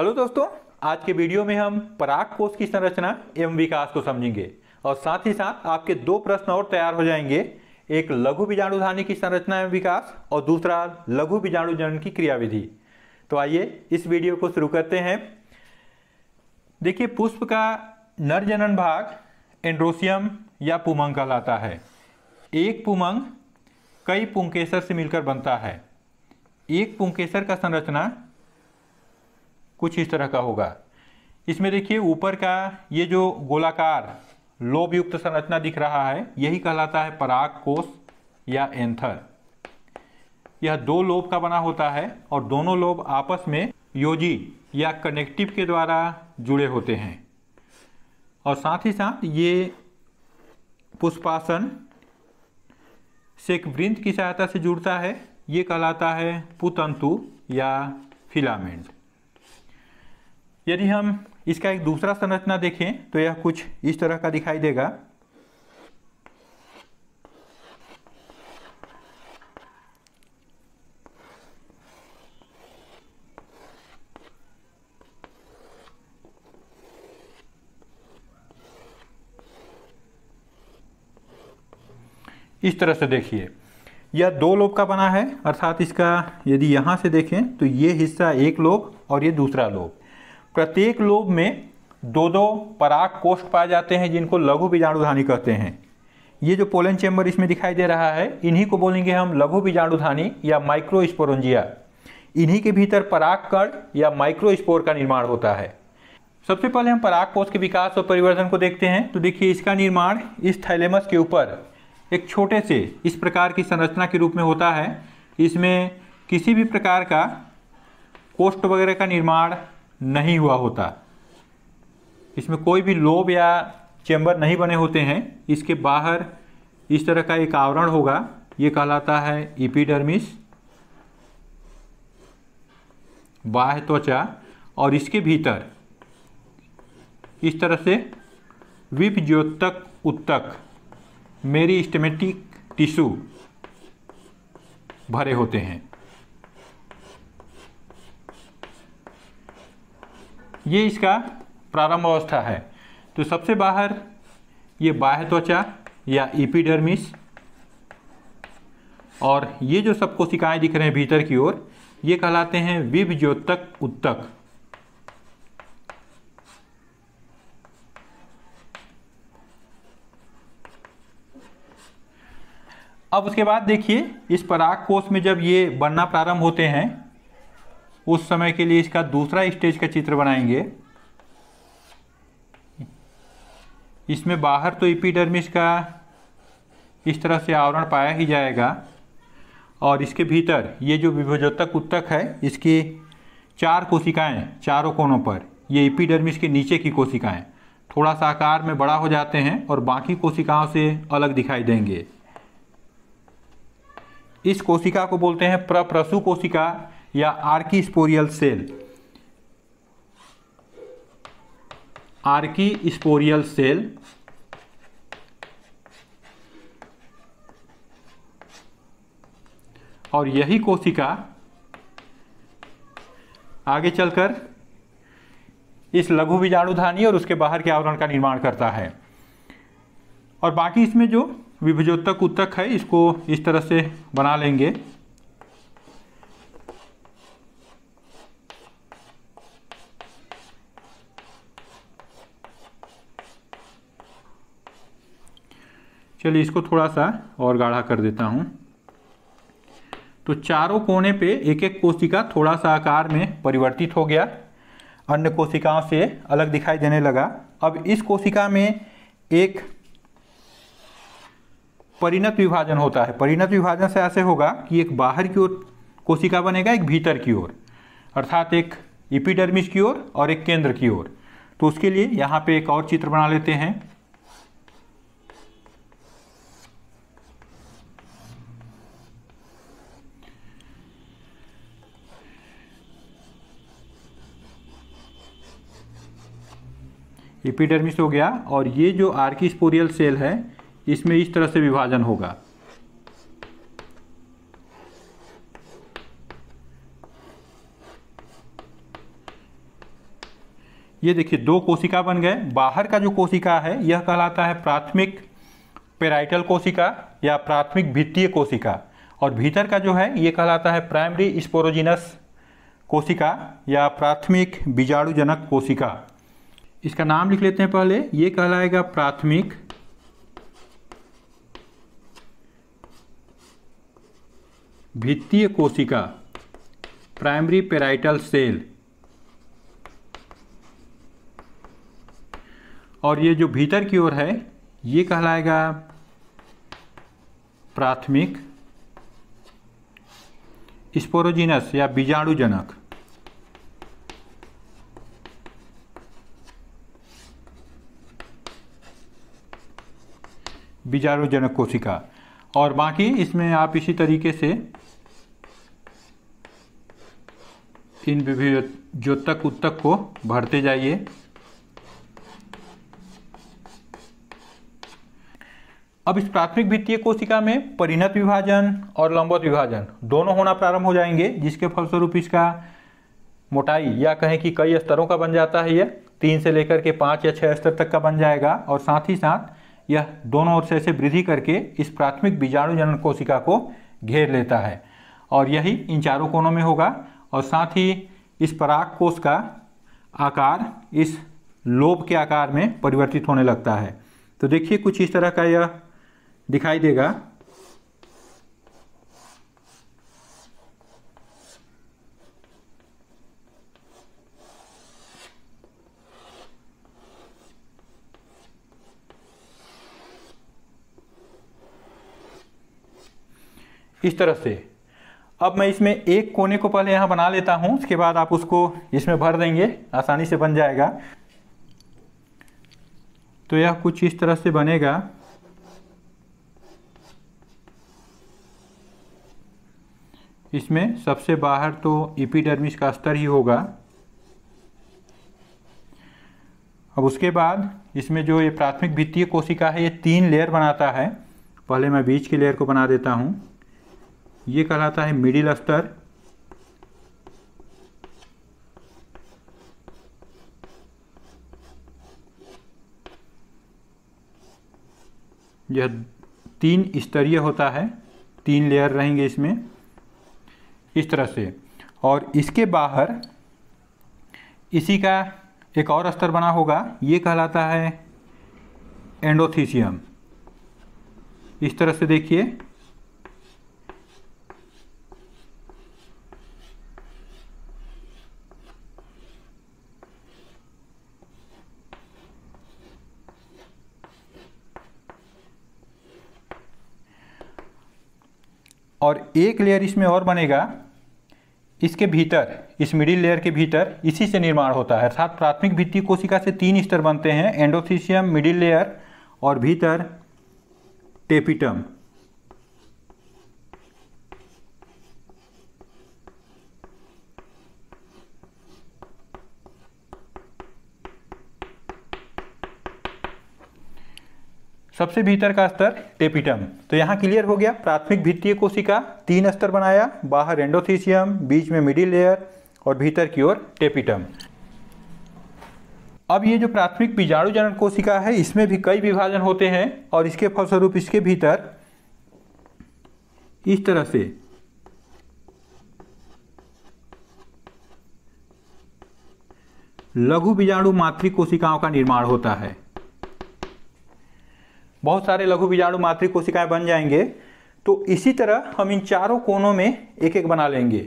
hello दोस्तों आज के वीडियो में हम पराग कोष की संरचना एवं विकास को समझेंगे और साथ ही साथ आपके दो प्रश्न और तैयार हो जाएंगे एक लघु बीजाणु धानी की संरचना एवं विकास और दूसरा लघु बीजाणु जनन की क्रियाविधि तो आइए इस वीडियो को शुरू करते हैं देखिए पुष्प का नर जनन भाग एंड्रोसियम या पुमंग कहलाता है एक पुमंग कई पुंकेसर से मिलकर बनता है एक पुंकेसर का संरचना कुछ इस तरह का होगा इसमें देखिए ऊपर का ये जो गोलाकार लोभ युक्त संरचना दिख रहा है यही कहलाता है पराग कोष या एंथर यह दो लोब का बना होता है और दोनों लोब आपस में योजी या कनेक्टिव के द्वारा जुड़े होते हैं और साथ ही साथ ये पुष्पासन एक वृंद की सहायता से जुड़ता है ये कहलाता है पुतंतु या फिलामेंट यदि हम इसका एक दूसरा संरचना देखें तो यह कुछ इस तरह का दिखाई देगा इस तरह से देखिए यह दो लोब का बना है अर्थात इसका यदि यहाँ से देखें तो ये हिस्सा एक लोब और ये दूसरा लोब प्रत्येक लोब में दो दो पराग कोष्ठ पाए जाते हैं जिनको लघु बीजाणुधानी कहते हैं ये जो पोलन चैम्बर इसमें दिखाई दे रहा है इन्हीं को बोलेंगे हम लघु बीजाणुधानी या माइक्रोस्पोरेंजिया इन्हीं के भीतर पराग कण या माइक्रोस्पोर का निर्माण होता है सबसे पहले हम पराग कोष के विकास और परिवर्तन को देखते हैं तो देखिए इसका निर्माण इस थैलेमस के ऊपर एक छोटे से इस प्रकार की संरचना के रूप में होता है इसमें किसी भी प्रकार का कोष्ठ वगैरह का निर्माण नहीं हुआ होता इसमें कोई भी लोब या चैम्बर नहीं बने होते हैं इसके बाहर इस तरह का एक आवरण होगा ये कहलाता है इपीडर्मिस बाह्य त्वचा और इसके भीतर इस तरह से विपज्योतक उत्तक मेरी स्टेमेटिक टिश्यू भरे होते हैं ये इसका प्रारंभ अवस्था है तो सबसे बाहर ये बाह्य त्वचा या इपीडर्मिस और ये जो सब कोशिकाएं दिख रहे हैं भीतर की ओर ये कहलाते हैं विभ ज्योतक उत्तक अब उसके बाद देखिए इस पराग कोष में जब ये बनना प्रारंभ होते हैं उस समय के लिए इसका दूसरा स्टेज का चित्र बनाएंगे इसमें बाहर तो इपीडर्मिस का इस तरह से आवरण पाया ही जाएगा और इसके भीतर ये जो विभोजोतक उत्तक है इसकी चार कोशिकाएं चारों कोणों पर ये इपीडर्मिस के नीचे की कोशिकाएं थोड़ा सा आकार में बड़ा हो जाते हैं और बाकी कोशिकाओं से अलग दिखाई देंगे इस कोशिका को बोलते हैं प्रप्रसु कोशिका या archesporial cell archesporial cell और यही कोशिका आगे चलकर इस लघु बीजाणुधानी और उसके बाहर के आवरण का निर्माण करता है और बाकी इसमें जो विभिजोत्तक उत्तक है इसको इस तरह से बना लेंगे चलिए इसको थोड़ा सा और गाढ़ा कर देता हूँ तो चारों कोने पे एक एक कोशिका थोड़ा सा आकार में परिवर्तित हो गया अन्य कोशिकाओं से अलग दिखाई देने लगा अब इस कोशिका में एक परिणत विभाजन होता है परिणत विभाजन से ऐसे होगा कि एक बाहर की ओर कोशिका बनेगा एक भीतर की ओर अर्थात एक इपिडर्मिस की ओर और, और एक केंद्र की ओर तो उसके लिए यहाँ पे एक और चित्र बना लेते हैं एपिडर्मिस हो गया और ये जो आर्किस्पोरियल सेल है इसमें इस तरह से विभाजन होगा ये देखिए दो कोशिका बन गए बाहर का जो कोशिका है यह कहलाता है प्राथमिक पेराइटल कोशिका या प्राथमिक भित्तीय कोशिका और भीतर का जो है ये कहलाता है प्राइमरी स्पोरोजिनस कोशिका या प्राथमिक बीजाणुजनक कोशिका इसका नाम लिख लेते हैं पहले ये कहलाएगा प्राथमिक भित्तीय कोशिका प्राइमरी पेराइटल सेल और ये जो भीतर की ओर है ये कहलाएगा प्राथमिक स्पोरोजिनस या बीजाणुजनक बीजारोजनक कोशिका और बाकी इसमें आप इसी तरीके से इन विभिजोतक उत्तक को भरते जाइए अब इस प्राथमिक वित्तीय कोशिका में परिणत विभाजन और लंबवत विभाजन दोनों होना प्रारंभ हो जाएंगे जिसके फलस्वरूप इसका मोटाई या कहें कि कई स्तरों का बन जाता है यह तीन से लेकर के पांच या छह स्तर तक का बन जाएगा और साथ ही साथ यह दोनों ओर से ऐसे वृद्धि करके इस प्राथमिक बीजाणु जनन कोशिका को घेर लेता है और यही इन चारों कोनों में होगा और साथ ही इस पराग कोष का आकार इस लोब के आकार में परिवर्तित होने लगता है तो देखिए कुछ इस तरह का यह दिखाई देगा इस तरह से अब मैं इसमें एक कोने को पहले यहाँ बना लेता हूँ उसके बाद आप उसको इसमें भर देंगे आसानी से बन जाएगा तो यह कुछ इस तरह से बनेगा इसमें सबसे बाहर तो इपीडर्मिस का स्तर ही होगा अब उसके बाद इसमें जो ये प्राथमिक भित्तीय कोशिका है ये तीन लेयर बनाता है पहले मैं बीच की लेयर को बना देता हूँ ये कहलाता है मिडिल स्तर यह तीन स्तरीय होता है तीन लेयर रहेंगे इसमें इस तरह से और इसके बाहर इसी का एक और स्तर बना होगा ये कहलाता है एंडोथीसियम इस तरह से देखिए और एक लेयर इसमें और बनेगा इसके भीतर इस मिडिल लेयर के भीतर इसी से निर्माण होता है अर्थात प्राथमिक भित्ति कोशिका से तीन स्तर बनते हैं एंडोथीसियम मिडिल लेयर और भीतर टेपिटम सबसे भीतर का स्तर टेपिटम तो यहाँ क्लियर हो गया प्राथमिक भित्तीय कोशिका तीन स्तर बनाया बाहर एंडोथीसियम बीच में मिडिल लेयर और भीतर की ओर टेपिटम अब ये जो प्राथमिक बीजाणु जनन कोशिका है इसमें भी कई विभाजन होते हैं और इसके फलस्वरूप इसके भीतर इस तरह से लघु बीजाणु मातृ कोशिकाओं का निर्माण होता है बहुत सारे लघु बीजाणु मातृ कोशिकाएं बन जाएंगे तो इसी तरह हम इन चारों कोनों में एक एक बना लेंगे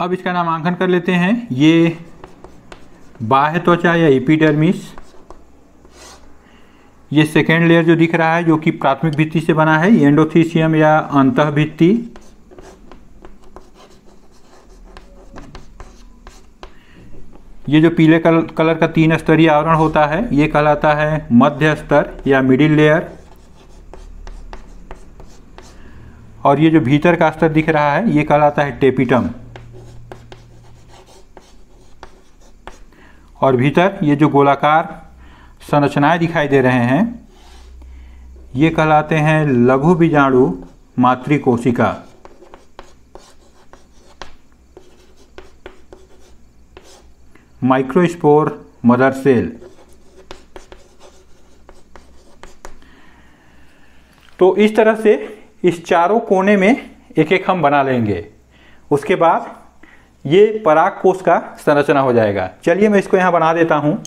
अब इसका नामांकन कर लेते हैं ये बाह्य त्वचा या एपीडर्मिस ये सेकेंड लेयर जो दिख रहा है जो कि प्राथमिक भित्ति से बना है एंडोथीसियम या अंत भित्ति ये जो पीले कल, कलर का तीन स्तरीय आवरण होता है ये कहलाता है मध्य स्तर या मिडिल लेयर और ये जो भीतर का स्तर दिख रहा है ये कहलाता है टेपिटम और भीतर ये जो गोलाकार संरचनाएं दिखाई दे रहे हैं ये कहलाते हैं लघु बीजाणु मातृ कोशिका माइक्रोस्पोर मदर सेल तो इस तरह से इस चारों कोने में एक एक हम बना लेंगे उसके बाद ये पराग कोष का संरचना हो जाएगा चलिए मैं इसको यहाँ बना देता हूँ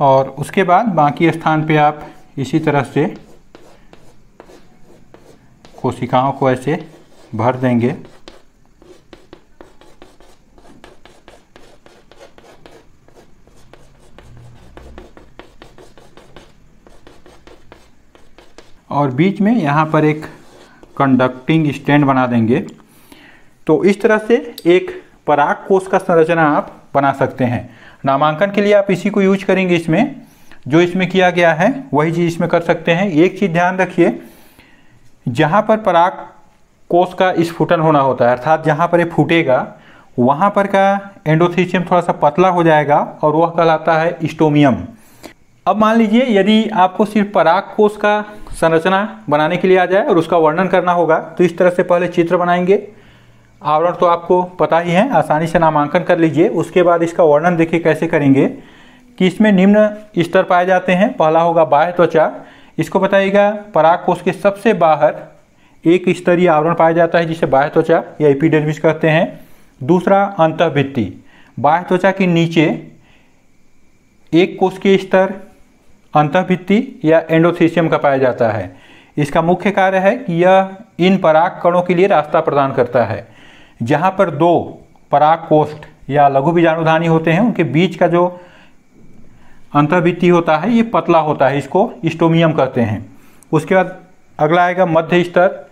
और उसके बाद बाकी स्थान पे आप इसी तरह से कोशिकाओं को ऐसे भर देंगे और बीच में यहाँ पर एक कंडक्टिंग स्टैंड बना देंगे तो इस तरह से एक पराग कोष का संरचना आप बना सकते हैं नामांकन के लिए आप इसी को यूज करेंगे इसमें जो इसमें किया गया है वही चीज़ इसमें कर सकते हैं एक चीज़ ध्यान रखिए जहाँ पर पराग कोष का स्फुटन होना होता है अर्थात जहाँ पर ये फूटेगा वहाँ पर का एंडोथीशियम थोड़ा सा पतला हो जाएगा और वह कहलाता है स्टोमियम अब मान लीजिए यदि आपको सिर्फ पराग कोष का संरचना बनाने के लिए आ जाए और उसका वर्णन करना होगा तो इस तरह से पहले चित्र बनाएंगे आवरण तो आपको पता ही है आसानी से नामांकन कर लीजिए उसके बाद इसका वर्णन देखिए कैसे करेंगे कि इसमें निम्न स्तर पाए जाते हैं पहला होगा बाह्य त्वचा इसको बताइएगा कोष के सबसे बाहर एक स्तरीय आवरण पाया जाता है जिसे बाह्य त्वचा या एपिडर्मिस कहते हैं दूसरा अंतभित्ति बाह्य त्वचा के नीचे एक कोष के स्तर अंतभित्ति या एंडोथीसियम का पाया जाता है इसका मुख्य कार्य है कि यह इन पराग कणों के लिए रास्ता प्रदान करता है जहाँ पर दो पराकोष्ठ या लघु बीजाणुधानी होते हैं उनके बीच का जो अंतर्भित्ति होता है ये पतला होता है इसको स्टोमियम कहते हैं उसके बाद अगला आएगा मध्य स्तर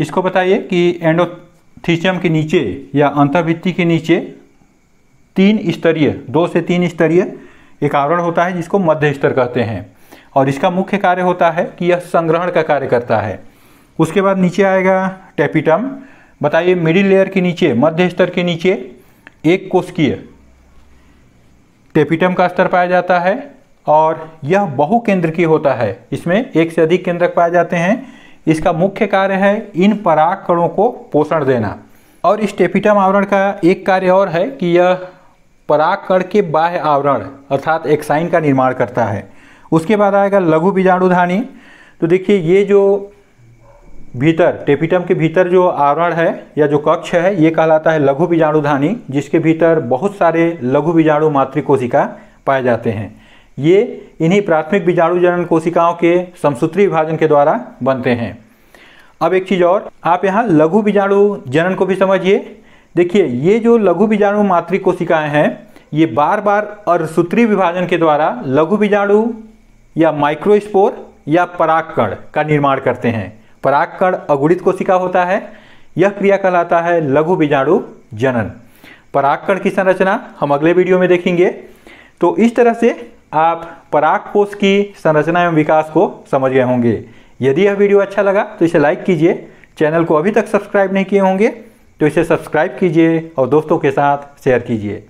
इसको बताइए कि एंडोथीशियम के नीचे या अंतर्भित्ति के नीचे तीन स्तरीय दो से तीन स्तरीय एक आवरण होता है जिसको मध्य स्तर कहते हैं और इसका मुख्य कार्य होता है कि यह संग्रहण का कार्य करता है उसके बाद नीचे आएगा टेपिटम बताइए मिडिल लेयर के नीचे मध्य स्तर के नीचे एक कोशकीय टेपिटम का स्तर पाया जाता है और यह बहु केंद्र की होता है इसमें एक से अधिक केंद्रक पाए जाते हैं इसका मुख्य कार्य है इन पराग कणों को पोषण देना और इस टेपिटम आवरण का एक कार्य और है कि यह पराग कण के बाह्य आवरण अर्थात एक्साइन का निर्माण करता है उसके बाद आएगा लघु बीजाणुधानी तो देखिए ये जो भीतर टेपिटम के भीतर जो आवरण है या जो कक्ष है ये कहलाता है लघु बीजाणुधानी जिसके भीतर बहुत सारे लघु बीजाणु मातृ कोशिका पाए जाते हैं ये इन्हीं प्राथमिक बीजाणु जनन कोशिकाओं के समसूत्री विभाजन के द्वारा बनते हैं अब एक चीज़ और आप यहाँ लघु बीजाणु जनन को भी समझिए देखिए ये जो लघु बीजाणु मातृ कोशिकाएँ हैं ये बार बार और सूत्री विभाजन के द्वारा लघु बीजाणु या माइक्रोस्पोर या परागकण का निर्माण करते हैं परागकण अगुणित कोशिका होता है यह क्रिया कहलाता है लघु बीजाणु जनन परागकण की संरचना हम अगले वीडियो में देखेंगे तो इस तरह से आप पराग कोष की संरचना एवं विकास को समझ गए होंगे यदि यह वीडियो अच्छा लगा तो इसे लाइक कीजिए चैनल को अभी तक सब्सक्राइब नहीं किए होंगे तो इसे सब्सक्राइब कीजिए और दोस्तों के साथ शेयर कीजिए